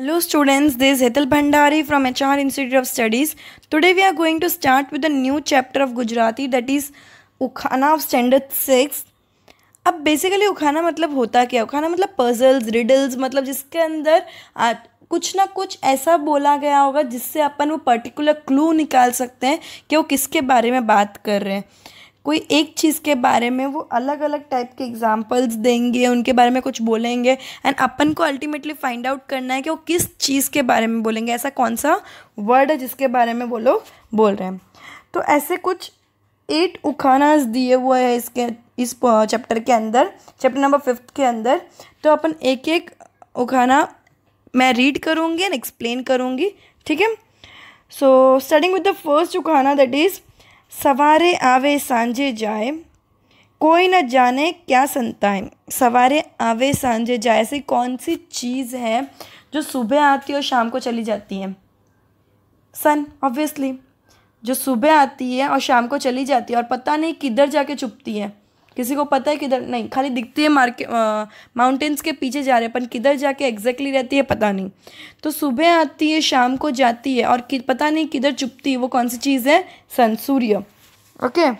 Hello students, this is Hetal Bhandari from HR Institute of Studies. Today we are going to start with a new chapter of Gujarati that is Ukhana of Standard 6. अब basically उखाना मतलब होता क्या उखाना मतलब puzzles riddles मतलब जिसके अंदर आ, कुछ ना कुछ ऐसा बोला गया होगा जिससे अपन वो पर्टिकुलर क्लू निकाल सकते हैं कि वो किसके बारे में बात कर रहे हैं कोई एक चीज़ के बारे में वो अलग अलग टाइप के एग्जाम्पल्स देंगे उनके बारे में कुछ बोलेंगे एंड अपन को अल्टीमेटली फाइंड आउट करना है कि वो किस चीज़ के बारे में बोलेंगे ऐसा कौन सा वर्ड है जिसके बारे में वो लोग बोल रहे हैं तो ऐसे कुछ एट उखानाज दिए हुए हैं इसके इस चैप्टर के अंदर चैप्टर नंबर फिफ्थ के अंदर तो अपन एक एक उखाना मैं रीड करूँगी एंड एक्सप्लेन करूँगी ठीक है so starting with the first उखाना दैट इज़ सवारे आवे सांझे जाए कोई न जाने क्या संताएं सवारे आवे सांझे जाए ऐसी कौन सी चीज़ है जो सुबह आती है और शाम को चली जाती है सन ऑब्वियसली जो सुबह आती है और शाम को चली जाती है और पता नहीं किधर जाके छुपती है किसी को पता है किधर नहीं खाली दिखती है मार्केट माउंटेन्स के पीछे जा रहे हैं अपन किधर जाके एग्जैक्टली रहती है पता नहीं तो सुबह आती है शाम को जाती है और कि, पता नहीं किधर चुपती है वो कौन सी चीज़ है सन सूर्य okay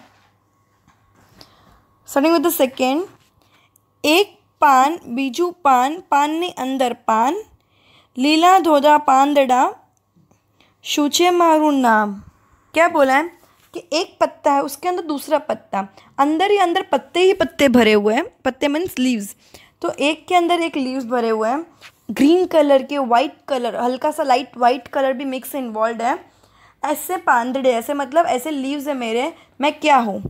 starting with the second एक पान बीजू पान पान ने अंदर पान लीला धोदा पान दड़ा शूचे मारू नाम क्या बोला है कि एक पत्ता है उसके अंदर दूसरा पत्ता अंदर ही अंदर पत्ते ही पत्ते भरे हुए हैं पत्ते मीन्स लीव्स तो एक के अंदर एक लीव्स भरे हुए हैं ग्रीन कलर के वाइट कलर हल्का सा लाइट वाइट कलर भी मिक्स इन्वॉल्व है ऐसे पांदड़े ऐसे मतलब ऐसे लीव्स है मेरे मैं क्या हूँ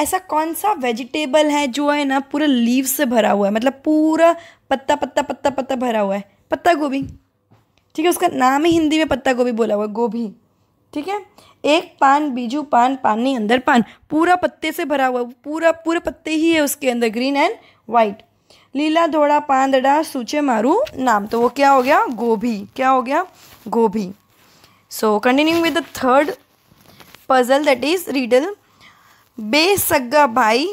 ऐसा कौन सा वेजिटेबल है जो है ना पूरा लीव से भरा हुआ है मतलब पूरा पत्ता पत्ता पत्ता पत्ता भरा हुआ है पत्ता गोभी ठीक है उसका नाम ही हिंदी में पत्ता गोभी बोला हुआ है गोभी ठीक है एक पान बीजू पान पानी अंदर पान पूरा पत्ते से भरा हुआ पूरा पूरे पत्ते ही है उसके अंदर ग्रीन एंड वाइट लीला धोड़ा पांदड़ा सूचे मारू नाम तो वो क्या हो गया गोभी क्या हो गया गोभी so continuing with the third puzzle that is riddle बेसग्गा भाई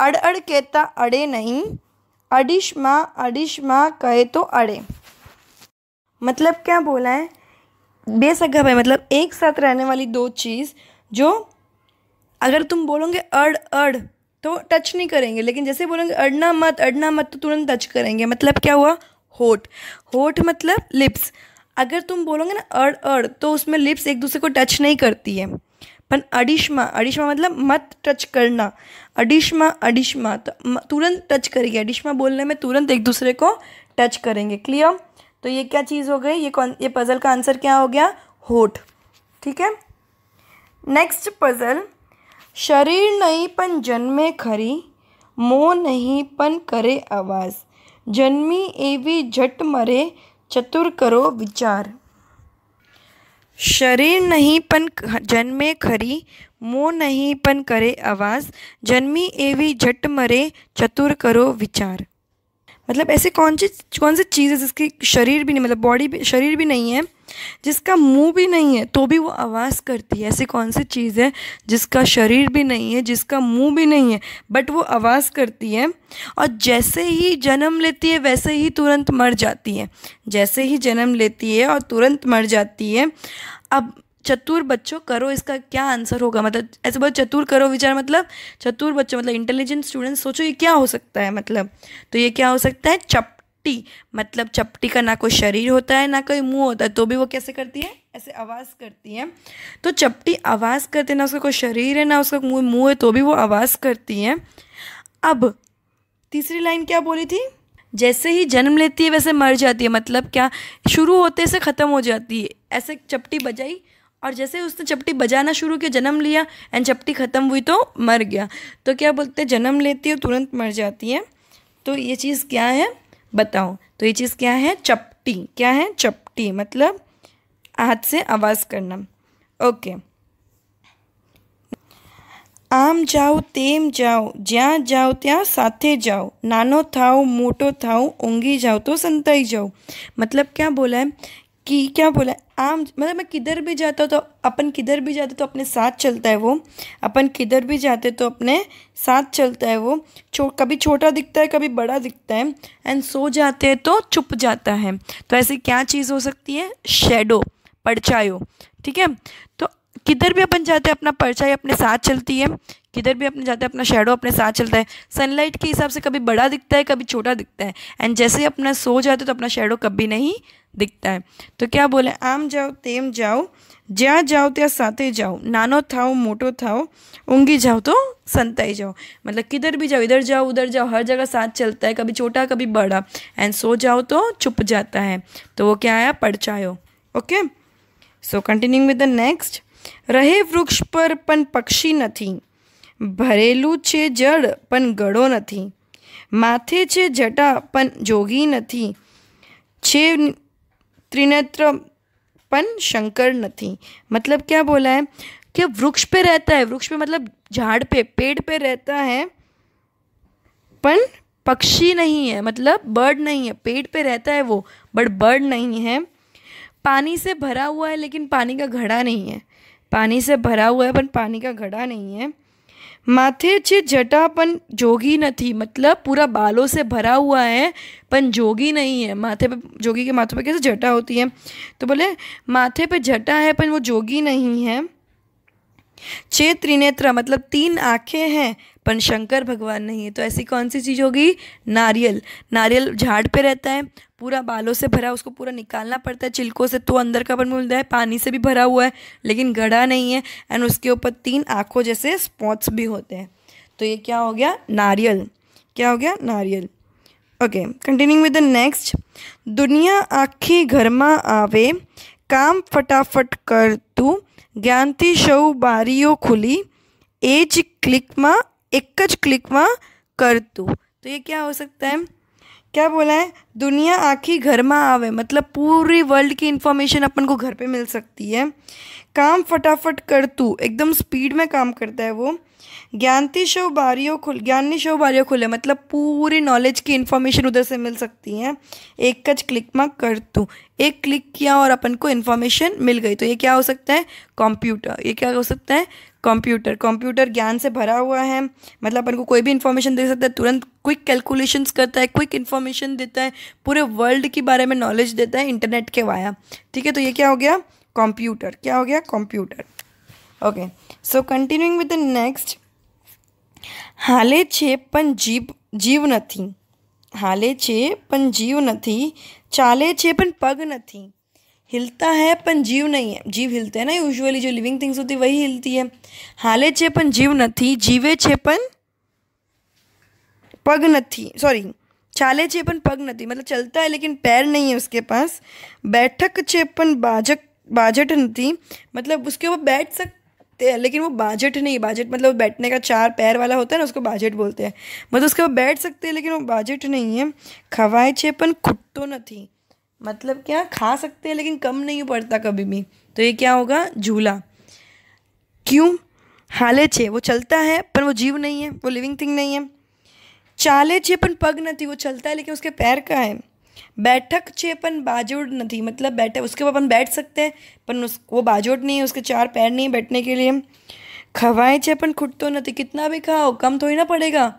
अड़ अड़ कहता अड़े नहीं अडिश माँ अडिश माँ कहे तो अड़े मतलब क्या बोला है बेसगब है मतलब एक साथ रहने वाली दो चीज़ जो अगर तुम बोलोगे अड़ अड़ तो टच नहीं करेंगे लेकिन जैसे बोलेंगे अड़ना मत अड़ना मत तो तुरंत टच करेंगे मतलब क्या हुआ होठ होठ मतलब लिप्स अगर तुम बोलोगे ना अड़ अड़ तो उसमें लिप्स एक दूसरे को टच नहीं करती है पर अडिश्मा अडिश्मा मतलब मत टच करना अडिश्मा अडिश्मा तो तुरंत टच करेगी अडिश्मा बोलने में तुरंत एक दूसरे को टच करेंगे क्लियर तो ये क्या चीज़ हो गई ये कौन ये पज़ल का आंसर क्या हो गया होठ ठीक है नेक्स्ट पज़ल शरीर नहीं पन जन्मे खरी मो नहीं पन करे आवाज़ जन्मी एवी झट मरे चतुर करो विचार शरीर नहीं पन जन्मे खरी मो नहीं पन करे आवाज़ जन्मी एवी झट मरे चतुर करो विचार मतलब ऐसे कौन सी कौन सी चीज़ है जिसकी शरीर भी नहीं मतलब बॉडी भी शरीर भी नहीं है जिसका मुंह भी नहीं है तो भी वो आवाज़ करती है ऐसी कौन सी चीज़ है जिसका शरीर भी नहीं है जिसका मुंह भी नहीं है बट वो आवाज़ करती है और जैसे ही जन्म लेती है वैसे ही तुरंत मर जाती है जैसे ही जन्म लेती है और तुरंत मर जाती है अब चतुर बच्चों करो इसका क्या आंसर होगा मतलब ऐसे बहुत चतुर करो विचार मतलब चतुर बच्चों मतलब इंटेलिजेंट स्टूडेंट सोचो ये क्या हो सकता है मतलब तो ये क्या हो सकता है चपटी मतलब चपटी का ना कोई शरीर होता है ना कोई मुंह होता है तो भी वो कैसे करती है ऐसे आवाज़ करती है तो चपटी आवाज़ करते है ना उसका कोई शरीर है ना उसका मुँह मुँह है तो भी वो आवाज़ करती है अब तीसरी लाइन क्या बोली थी जैसे ही जन्म लेती है वैसे मर जाती है मतलब क्या शुरू होते से ख़त्म हो जाती है ऐसे चपटी बजाई और जैसे उसने चपटी बजाना शुरू किया जन्म लिया एंड चपटी ख़त्म हुई तो मर गया तो क्या बोलते हैं जन्म लेती है तुरंत मर जाती है तो ये चीज़ क्या है बताओ तो ये चीज़ क्या है चपटी क्या है चपटी मतलब हाथ से आवाज़ करना ओके आम जाओ तेम जाओ ज्या जाओ त्या साथे जाओ नानो थाओ मोटो थाओ ऊँगी जाओ तो संताई जाओ मतलब क्या बोला है कि क्या बोला आम मतलब मैं किधर भी जाता हूँ तो अपन किधर भी जाते तो अपने साथ चलता है वो अपन किधर भी जाते तो अपने साथ चलता है वो छो कभी छोटा दिखता है कभी बड़ा दिखता है एंड सो जाते हैं तो छुप जाता है तो ऐसी क्या चीज़ हो सकती है शेडो परछाई ठीक है तो किधर भी अपन जाते हैं अपना परछाई अपने साथ चलती है किधर भी अपने जाते हैं अपना शेडो अपने साथ चलता है सनलाइट के हिसाब से कभी बड़ा दिखता है कभी छोटा दिखता है एंड जैसे ही अपना सो जाते तो अपना शेडो कभी नहीं दिखता है तो क्या बोले आम जाओ तेम जाओ ज्या जाओ त्या साथे जाओ नानो थाओ मोटो थाओ उंगी जाओ तो संताई जाओ मतलब किधर भी जाओ इधर जाओ उधर जाओ हर जगह साथ चलता है कभी छोटा कभी बड़ा एंड सो जाओ तो छुप जाता है तो वो क्या आया परछायो okay so continuing with the next रहे वृक्ष पर पन पक्षी नहीं भरेलू छे जड़ पन गड़ो नहीं माथे छे जटा पन जोगी નથી छे त्रिनेत्र पन शंकर नहीं मतलब क्या बोला है कि वृक्ष पे रहता है वृक्ष पे मतलब झाड़ पे पेड़ पे रहता है पन पक्षी नहीं है मतलब बर्ड नहीं है पेड़ पे रहता है वो बट बर्ड नहीं है पानी से भरा हुआ है लेकिन पानी का घड़ा नहीं है पानी से भरा हुआ है पर पानी का घड़ा नहीं है माथे છે જટા जोगी જોગી નથી मतलब पूरा बालों से भरा हुआ है पन जोगी नहीं है माथे पे जोगी के माथे पे कैसे जटा होती है तो बोले माथे पे जटा है पन वो जोगी नहीं है छह त्रिनेत्र मतलब तीन आंखें हैं पर शंकर भगवान नहीं है तो ऐसी कौन सी चीज़ होगी नारियल नारियल झाड़ पे रहता है पूरा बालों से भरा उसको पूरा निकालना पड़ता है छिलकों से तो अंदर का बन मिलता है पानी से भी भरा हुआ है लेकिन गढ़ा नहीं है एंड उसके ऊपर तीन आंखों जैसे स्पॉट्स भी होते हैं तो ये क्या हो गया नारियल क्या हो गया नारियल okay continuing with the next दुनिया आखी घर में आवे फटाफट कर तू ज्ञान थी सौ બારીઓ खुली एज क्लिक में एकज क्लिक में कर तू तो ये क्या हो सकता है क्या बोला है दुनिया आखी घर में आवे मतलब पूरी वर्ल्ड की इन्फॉर्मेशन अपन को घर पे मिल सकती है काम फटाफट कर तू एकदम स्पीड में काम करता है वो ज्ञानती शव बारियों खुल ज्ञानी शव बारियों खुले मतलब पूरी नॉलेज की इन्फॉर्मेशन उधर से मिल सकती है एक कच क्लिक में कर तू एक क्लिक किया और अपन को इन्फॉर्मेशन मिल गई तो ये क्या हो सकता है कंप्यूटर ये क्या हो सकता है कंप्यूटर कंप्यूटर ज्ञान से भरा हुआ है मतलब अपन को कोई भी इन्फॉर्मेशन दे सकता है तुरंत क्विक कैलकुलेशंस करता है क्विक इन्फॉर्मेशन देता है पूरे वर्ल्ड के बारे में नॉलेज देता है इंटरनेट के वाया ठीक है तो ये क्या हो गया कंप्यूटर क्या हो गया computer okay so continuing with the next हाले छे पन जीव जीव नहीं हाले छे पन जीव नहीं चाले छे पन पग नहीं हिलता है पन जीव नहीं है जीव हिलते हैं ना यूजुअली जो लिविंग थिंग्स होती है वही हिलती है हाले छे पन जीव नहीं जीवे छे पन पग नहीं सॉरी चाले छे पन पग नहीं मतलब चलता है लेकिन पैर नहीं है उसके पास बैठक छे पन बाजक बाजट नहीं मतलब उसके ऊपर बैठ सकते लेकिन वो बाजट नहीं बाजट मतलब बैठने का चार पैर वाला होता है ना उसको बाजट बोलते हैं मतलब उसके बाद बैठ सकते हैं लेकिन वो बाजट नहीं है खवाए छे पन न नहीं मतलब क्या खा सकते हैं लेकिन कम नहीं पड़ता कभी भी तो ये क्या होगा झूला क्यों हाले छे वो चलता है पर वो जीव नहीं है वो लिविंग थिंग नहीं है चाले छे पन पग नहीं वो चलता है लेकिन उसके पैर का है बैठक छे अपन बाजोड़ नहीं मतलब बैठे उसके ऊपर अपन बैठ सकते हैं पर उस वो बाजोड़ नहीं है उसके चार पैर नहीं बैठने के लिए खवाएं छे अपन खुद तो नहीं कितना भी खाओ कम थोड़ी ना पड़ेगा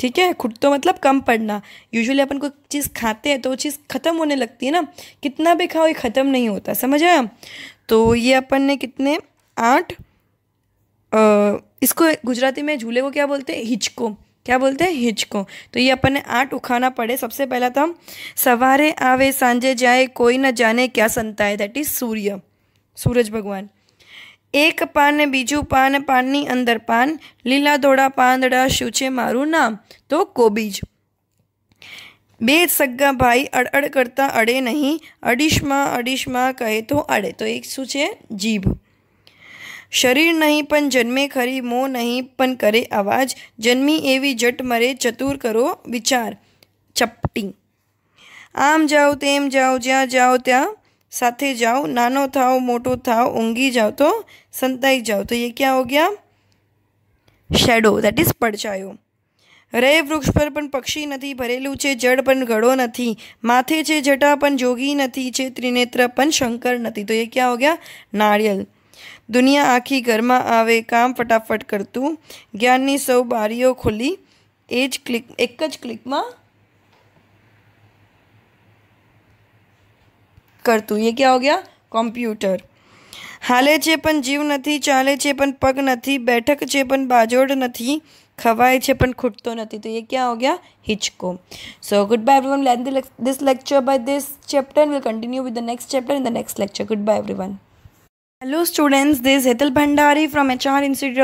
ठीक है खुद तो मतलब कम पड़ना यूजुअली अपन कोई चीज़ खाते हैं तो वो चीज़ ख़त्म होने लगती है ना कितना भी खाओ ये ख़त्म नहीं होता समझ आया तो ये अपन ने कितने आठ इसको गुजराती में झूले को क्या बोलते हैं हिचको क्या बोलते हैं हिचको तो ये अपन ने आठ उखाना पड़े सबसे पहला था सवारे आवे सांझे जाए कोई ना जाने क्या संता है दैट इज सूर्य सूरज भगवान एक पान बीजू पान पानी अंदर पान लीला दोड़ा पांदड़ा शूचे मारू नाम तो कोबीज बे सग्गा भाई अड़ अड़ करता अड़े नहीं अड़िशमा अड़िशमा कहे तो अड़े तो एक शू जीभ શરીર નહીં પણ જન્મે ખરી મો નહીં પણ કરે અવાજ જન્મી એવી જટ મરે ચતુર કરો વિચાર ચપટી આમ જાઓ તેમ જાઓ જ્યાં જાઓ ત્યાં સાથે જાઓ નાનો થાઓ મોટો થાઓ ઊંઘી જાઓ તો સંતાઈ જાઓ तो ये क्या हो गया શેડો દેટ ઇઝ પડછાયો રહે વૃક્ષ પર પણ પક્ષી નથી ભરેલું છે જડ પણ ઘડો નથી માથે છે જટા પણ જોગી નથી છે ત્રિનેત્ર પણ શંકર નથી તો એ ક્યાં હો ગયા નાળિયેર दुनिया आखी घर में आए काम फटाफट करतु ज्ञानी सौ बारीओ खुली एज क्लिक एकज क्लिक में करतु ये क्या हो गया कॉम्प्यूटर हाले चेपन जीव नहीं चाले चेपन पग नहीं बैठक चेपन बाजोड़ नहीं खवाय चेपन खूटत नहीं तो ये क्या हो गया हिचको सो गुड बाय एवरीवन लेन this lecture by this chapter will continue with the next chapter in the next lecture good bye everyone Hello students, this is Ethel Bhandari from HR Institute.